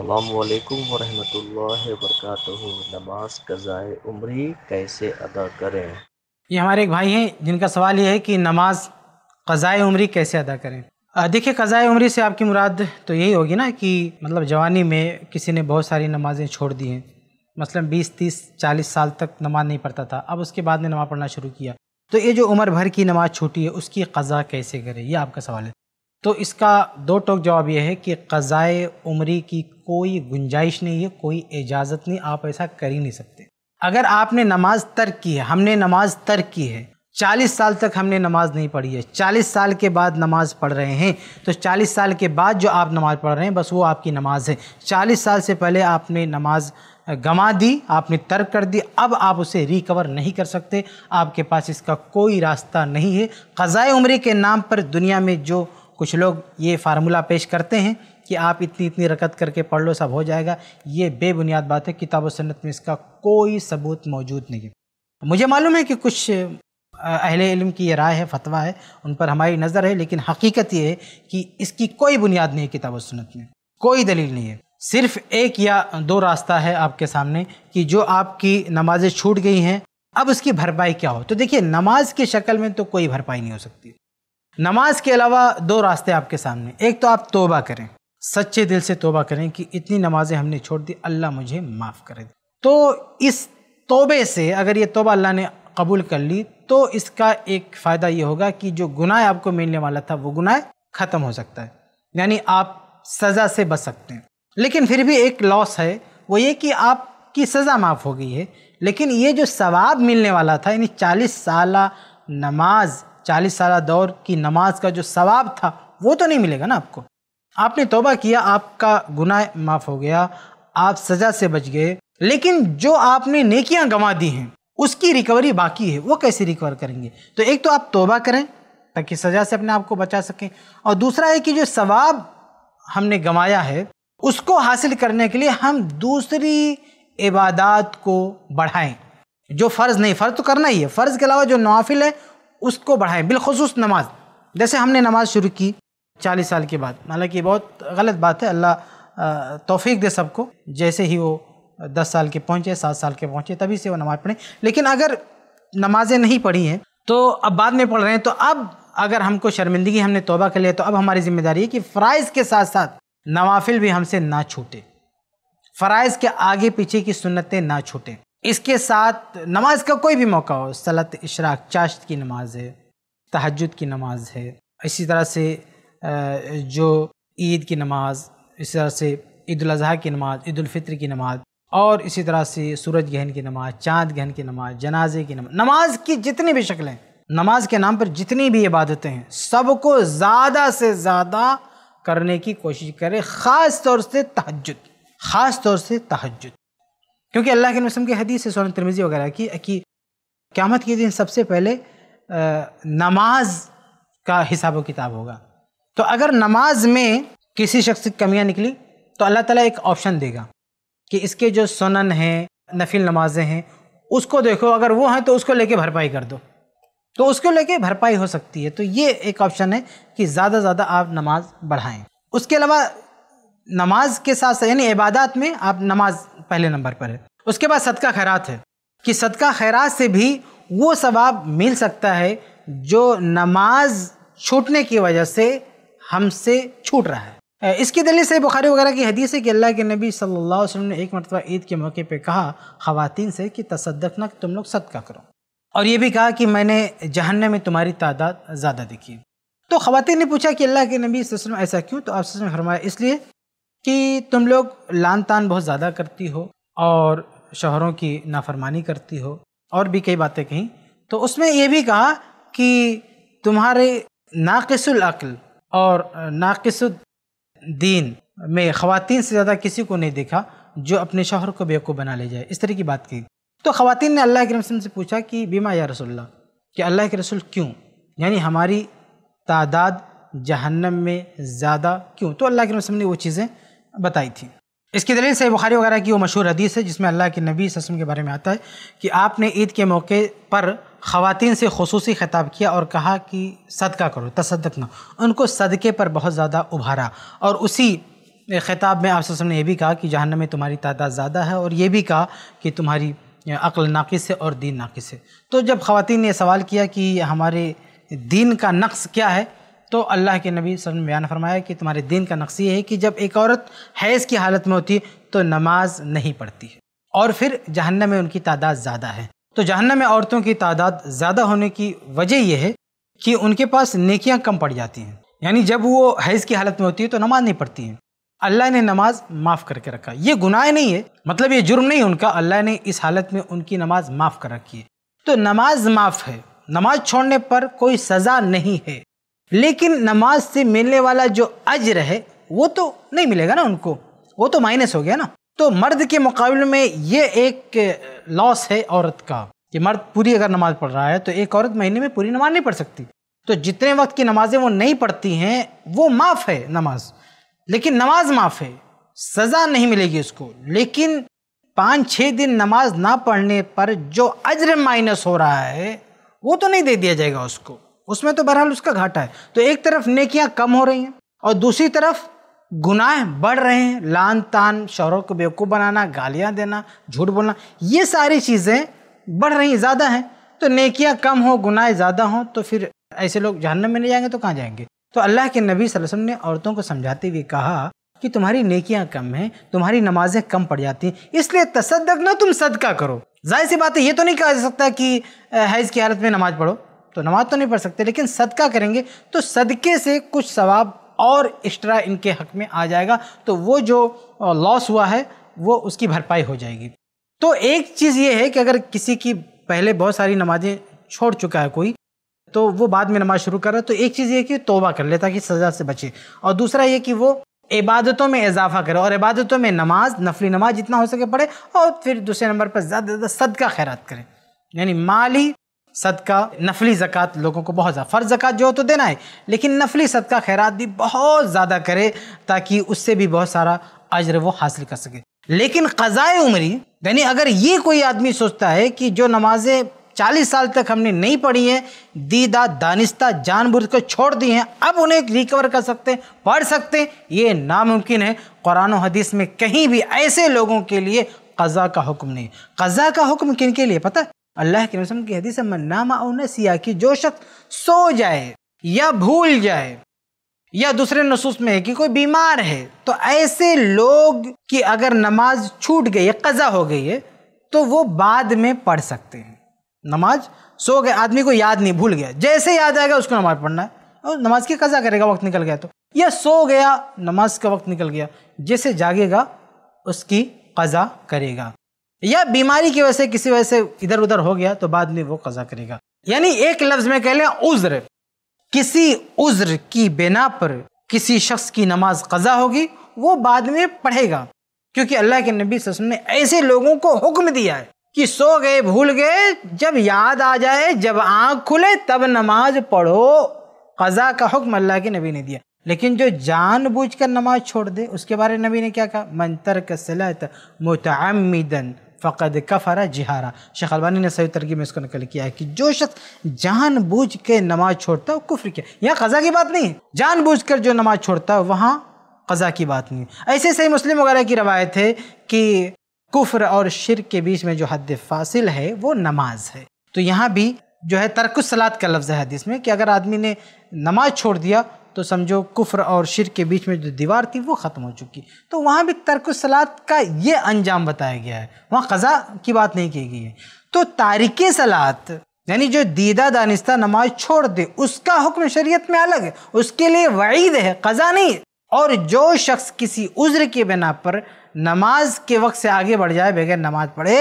अल्लाम वरहमतुल्लाहि वरक नमाज कज़ाए उम्री कैसे अदा करें ये हमारे एक भाई हैं जिनका सवाल ये है कि नमाज कज़ाए उम्री कैसे अदा करें देखिए कज़ाए उम्री से आपकी मुराद तो यही होगी ना कि मतलब जवानी में किसी ने बहुत सारी नमाज़ें छोड़ दी हैं मसलन 20, 30, 40 साल तक नमाज़ नहीं पढ़ता था अब उसके बाद में नमाज़ पढ़ना शुरू किया तो ये जो उम्र भर की नमाज़ छूटी है उसकी कज़ा कैसे करें ये आपका सवाल है तो इसका दो टोक जवाब यह है कि क़ज़ाए उम्री की कोई गुंजाइश नहीं है कोई इजाज़त नहीं आप ऐसा कर ही नहीं सकते अगर आपने नमाज तर्क की है हमने नमाज तर्क की है चालीस साल तक हमने नमाज नहीं पढ़ी है चालीस साल के बाद नमाज पढ़ रहे हैं तो चालीस साल के बाद जो आप नमाज़ पढ़ रहे हैं बस वो आपकी नमाज है चालीस साल से पहले आपने नमाज गंवा दी आपने तर्क कर दी अब आप उसे रिकवर नहीं कर सकते आपके पास इसका कोई रास्ता नहीं है क़ज़ाए उम्र के नाम पर दुनिया में जो कुछ लोग ये फार्मूला पेश करते हैं कि आप इतनी इतनी रकत करके पढ़ लो सब हो जाएगा ये बेबुनियाद बात है किताब सन्नत में इसका कोई सबूत मौजूद नहीं है मुझे मालूम है कि कुछ अहल इलम की ये राय है फतवा है उन पर हमारी नज़र है लेकिन हकीकत ये है कि इसकी कोई बुनियाद नहीं है किताब सन्नत में कोई दलील नहीं है सिर्फ एक या दो रास्ता है आपके सामने कि जो आपकी नमाजें छूट गई हैं अब उसकी भरपाई क्या हो तो देखिए नमाज की शक्ल में तो कोई भरपाई नहीं हो सकती नमाज के अलावा दो रास्ते आपके सामने एक तो आप तोबा करें सच्चे दिल से तोबा करें कि इतनी नमाजें हमने छोड़ दी अल्लाह मुझे माफ़ करे तो इस तोबे से अगर ये तोबा अल्लाह ने कबूल कर ली तो इसका एक फ़ायदा ये होगा कि जो गुनाह आपको मिलने वाला था वो गुनाह ख़त्म हो सकता है यानी आप सज़ा से बच सकते हैं लेकिन फिर भी एक लॉस है वो ये कि आपकी सज़ा माफ़ हो गई है लेकिन ये जो सवाब मिलने वाला था यानी चालीस साल नमाज चालीस साल दौर की नमाज का जो सवाब था वो तो नहीं मिलेगा ना आपको आपने तोबा किया आपका गुनाह माफ़ हो गया आप सज़ा से बच गए लेकिन जो आपने नेकियां गंवा दी हैं उसकी रिकवरी बाकी है वो कैसे रिकवर करेंगे तो एक तो आप तोबा करें ताकि सज़ा से अपने आप को बचा सकें और दूसरा है कि जो सवाब हमने गंवाया है उसको हासिल करने के लिए हम दूसरी इबादत को बढ़ाएं जो फ़र्ज़ नहीं फ़र्ज़ तो करना ही है फ़र्ज़ के अलावा जो नाफिल है उसको बढ़ाएं बिलखसूस नमाज जैसे हमने नमाज शुरू की चालीस साल के बाद हालांकि बहुत गलत बात है अल्लाह तोफ़ी दे सबको जैसे ही वो दस साल के पहुँचे सात साल के पहुँचे तभी से वो नमाज़ पढ़ें लेकिन अगर नमाजें नहीं पढ़ी हैं तो अब बाद में पढ़ रहे हैं तो अब अगर हमको शर्मिंदगी हमने तोबा कर लिया तो अब हमारी जिम्मेदारी है कि फ़राइज़ के साथ साथ नवाफिल भी हमसे ना छूटे फ़राइज़ के आगे पीछे की सुनतें ना छूटें इसके साथ नमाज का कोई भी मौका हो सलत इशराक चाश्त की नमाज है तहजद की नमाज है इसी तरह से जो ईद की नमाज इसी तरह से ईद अजी की नमाज ईद की नमाज और इसी तरह से सूरज गहन की नमाज चाँद गहन की नमाज जनाजे की नमाज नमाज की जितनी भी शक्लें नमाज के नाम पर जितनी भी इबादतें हैं सबको ज़्यादा से ज़्यादा करने की कोशिश करें ख़ास तौर से तहजद ख़ास तौर से तहजद क्योंकि अल्लाह के नसम की हदीस है सोन तरमिज़ी वगैरह की कि क़्यामत के दिन सबसे पहले नमाज का हिसाब किताब होगा तो अगर नमाज में किसी शख्स की कमियाँ निकली तो अल्लाह ताला एक ऑप्शन देगा कि इसके जो सुनन हैं नफिल नमाजें हैं उसको देखो अगर वो हैं तो उसको लेके भरपाई कर दो तो उसको लेके भरपाई हो सकती है तो ये एक ऑप्शन है कि ज़्यादा ज़्यादा आप नमाज बढ़ाएं उसके अलावा नमाज के साथ साथ यानी इबादत में आप नमाज पहले नंबर पर है उसके बाद सदका खैरात है कि सदका खैरात से भी वो सवाब मिल सकता है जो नमाज छूटने की वजह से हमसे छूट रहा है इसकी दलील से बुखारी वगैरह की हदीस है कि अल्लाह के नबी सल्लल्लाहु अलैहि वसल्लम ने एक मरतबा ईद के मौके पे कहा ख़वातीन से कि तसदक ना तुम लोग सदका करो और ये भी कहा कि मैंने जहन्नम में तुम्हारी तादाद ज़्यादा देखी तो ख़वातीन ने पूछा कि अल्लाह के नबी वसल्लम ऐसा क्यों तो आप फरमाया इसलिए कि तुम लोग लान तान बहुत ज़्यादा करती हो और शोहरों की नाफरमानी करती हो और भी कई बातें कहीं तो उसमें यह भी कहा कि तुम्हारे नाकसुल अक्ल और नाकस दीन में ख़वातीन से ज़्यादा किसी को नहीं देखा जो अपने शोहर को बेवकूफ़ बना ले जाए इस तरह की बात की तो ख़वातीन ने अल्लाह के रसूल से पूछा कि बीमा या रसोल्ला कि अल्लाह के रसूल क्यों यानी हमारी तादाद जहन्नम में ज़्यादा क्यों तो अल्लाह के रसूल ने वो चीज़ें बताई थी इसकी दलील से बुखारी वगैरह की वो मशहूर हदीस है जिसमें अल्लाह के नबी वसम के बारे में आता है कि आपने ईद के मौके पर ख़वान से खसूस ख़िताब किया और कहा कि सदका करो तसदक ना उनको सदके पर बहुत ज़्यादा उभारा और उसी ख़िताब में आप वसम ने यह भी कहा कि जहन में तुम्हारी तादाद ज़्यादा है और ये भी कहा कि तुम्हारी अक्ल नाक़ है और दीन नाक़ है तो जब ख़वान ने सवाल किया कि हमारे दीन का नक्स क्या है तो अल्लाह के नबी सल बयान फरमाया कि तुम्हारे दिन का नक्स ये है कि जब एक औरत हैज़ की हालत में होती है तो नमाज नहीं पढ़ती और फिर जहन्नम में उनकी तादाद ज़्यादा है तो जहन्नम में औरतों की तादाद ज़्यादा होने की वजह यह है कि उनके पास नकियाँ कम पड़ जाती हैं यानी जब वो हैज़ की हालत में होती है तो नमाज नहीं पढ़ती हैं अल्लाह ने नमाज माफ़ करके रखा ये गुनाह नहीं है मतलब ये जुर्म नहीं उनका अल्लाह ने इस हालत में उनकी नमाज माफ़ कर रखी है तो नमाज माफ़ है नमाज छोड़ने पर कोई सज़ा नहीं है लेकिन नमाज से मिलने वाला जो अज्र है वो तो नहीं मिलेगा ना उनको वो तो माइनस हो गया ना तो मर्द के मुकाबले में ये एक लॉस है औरत का कि मर्द पूरी अगर नमाज पढ़ रहा है तो एक औरत महीने में पूरी नमाज नहीं पढ़ सकती तो जितने वक्त की नमाज़ें वो नहीं पढ़ती हैं वो माफ़ है नमाज लेकिन नमाज माफ़ है सज़ा नहीं मिलेगी उसको लेकिन पाँच छः दिन नमाज ना पढ़ने पर जो अज्र माइनस हो रहा है वो तो नहीं दे दिया जाएगा उसको उसमें तो बहरहाल उसका घाटा है तो एक तरफ नेकियां कम हो रही हैं और दूसरी तरफ गुनाह बढ़ रहे हैं लान तान शहरों को बेवकूफ़ बनाना गालियां देना झूठ बोलना ये सारी चीज़ें बढ़ रही ज़्यादा हैं तो नेकियां कम हो गुनाह ज़्यादा हों तो फिर ऐसे लोग जहन्नम में नहीं जाएंगे तो कहाँ जाएंगे तो अल्लाह के नबी वसल्लम ने औरतों को समझाते हुए कहा कि तुम्हारी नेकियां कम हैं तुम्हारी नमाजें कम पड़ जाती हैं इसलिए तसदक ना तुम सदका करो जाहिर सी बात है ये तो नहीं कहा जा सकता कि हैज़ की हालत में नमाज़ पढ़ो तो नमाज तो नहीं पढ़ सकते लेकिन सदका करेंगे तो सदके से कुछ सवाब और एक्स्ट्रा इनके हक में आ जाएगा तो वो जो लॉस हुआ है वो उसकी भरपाई हो जाएगी तो एक चीज़ ये है कि अगर किसी की पहले बहुत सारी नमाजें छोड़ चुका है कोई तो वो बाद में नमाज शुरू कर रहा है तो एक चीज़ ये कि तोबा कर ले ताकि सज़ा से बचे और दूसरा ये कि वो इबादतों में इजाफा करे और इबादतों में नमाज नफली नमाज जितना हो सके पढ़े और फिर दूसरे नंबर पर ज़्यादा से ज़्यादा सदका खैरात करें यानी माली सदका नफली ज़क़़त लोगों को बहुत ज़्यादा फ़र्ज़ ज़क़़त जो हो तो देना है लेकिन नफली सदका खैरात भी बहुत ज़्यादा करे ताकि उससे भी बहुत सारा अजर वो हासिल कर सके लेकिन क़ज़ाए उमरी यानी अगर ये कोई आदमी सोचता है कि जो नमाजें चालीस साल तक हमने नहीं पढ़ी हैं दीदा दानिस्ता जानबूझ कर छोड़ दी हैं अब उन्हें रिकवर कर सकते हैं पढ़ सकते हैं ये नामुमकिन है कुरान हदीस में कहीं भी ऐसे लोगों के लिए कज़ा का हुक्म नहीं कज़ा का हुक्म किन के लिए पता है अल्लाह के रसम की हदीस में नामा और नसिया कि जो शख्स सो जाए या भूल जाए या दूसरे नसूस में है कि कोई बीमार है तो ऐसे लोग की अगर नमाज छूट गई है कज़ा हो गई है तो वो बाद में पढ़ सकते हैं नमाज सो गए आदमी को याद नहीं भूल गया जैसे याद आएगा उसको नमाज पढ़ना है और नमाज की कज़ा करेगा वक्त निकल गया तो या सो गया नमाज का वक्त निकल गया जैसे जागेगा उसकी कज़ा करेगा या बीमारी की वजह से किसी वजह से इधर उधर हो गया तो बाद में वो कजा करेगा यानी एक लफ्ज में कह लें उज्र किसी उज्र की बिना पर किसी शख्स की नमाज कजा होगी वो बाद में पढ़ेगा क्योंकि अल्लाह के नबी वसम ने ऐसे लोगों को हुक्म दिया है कि सो गए भूल गए जब याद आ जाए जब आंख खुले तब नमाज पढ़ो कजा का हुक्म अल्लाह के नबी ने दिया लेकिन जो जान बूझ कर नमाज छोड़ दे उसके बारे में नबी ने क्या कहा मंतर कसलत मुतमिदन फ़कद कफ़रा जिहारा शेख अलबानी ने सही तरकीब में इसको नकल किया है कि जो शख्स जान बूझ के नमाज छोड़ता है वो कुफ्र किया यहाँ कज़ा की बात नहीं है जान बूझ कर जो नमाज छोड़ता है वहाँ कज़ा की बात नहीं ऐसे सही मुस्लिम वगैरह की रवायत है कि कुफ्र और शिर के बीच में जो हद फासिल है वो नमाज है तो यहाँ भी जो है तर्क सलात का लफ्ज़ है हदीस में कि अगर आदमी ने नमाज छोड़ दिया तो समझो कुफ्र और शिर के बीच में जो दीवार थी वो ख़त्म हो चुकी तो वहाँ भी तर्क सलात का ये अंजाम बताया गया है वहाँ कज़ा की बात नहीं की गई है तो तारिक सलात यानी जो दीदा दानिस्ता नमाज छोड़ दे उसका हुक्म शरीयत में अलग है उसके लिए वईद है कज़ा नहीं है और जो शख्स किसी उज्र के बिना पर नमाज के वक्त से आगे बढ़ जाए बगैर नमाज पढ़े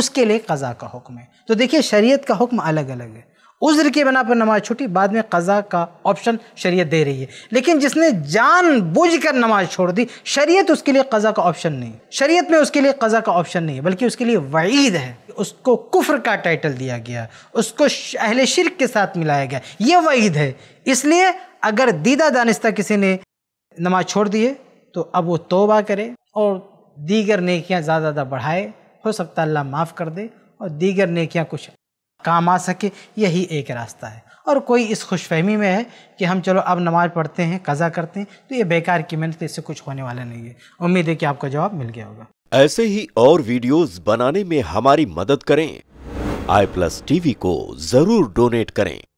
उसके लिए कज़ा का हुक्म है तो देखिए शरीयत का हुक्म अलग अलग है उज्र के बना पर नमाज छूटी बाद में कज़ा का ऑप्शन शरीयत दे रही है लेकिन जिसने जान बुझ कर नमाज छोड़ दी शरीयत उसके लिए कज़ा का ऑप्शन नहीं शरीयत में उसके लिए कज़ा का ऑप्शन नहीं है बल्कि उसके लिए वईद है उसको कुफ्र का टाइटल दिया गया उसको अहले शिरक के साथ मिलाया गया ये वईद है इसलिए अगर दीदा दानिस्ता किसी ने नमाज छोड़ दी है तो अब वो तोबा करे और दीगर नेकियाँ ज़्यादा ज़्यादा बढ़ाए हो सकता अल्लाह माफ़ कर दे और दीगर नेकियाँ कुछ काम आ सके यही एक रास्ता है और कोई इस खुशफहमी में है कि हम चलो अब नमाज़ पढ़ते हैं कज़ा करते हैं तो ये बेकार की मेहनत इससे कुछ होने वाला नहीं है उम्मीद है कि आपका जवाब मिल गया होगा ऐसे ही और वीडियोस बनाने में हमारी मदद करें आई प्लस टीवी को जरूर डोनेट करें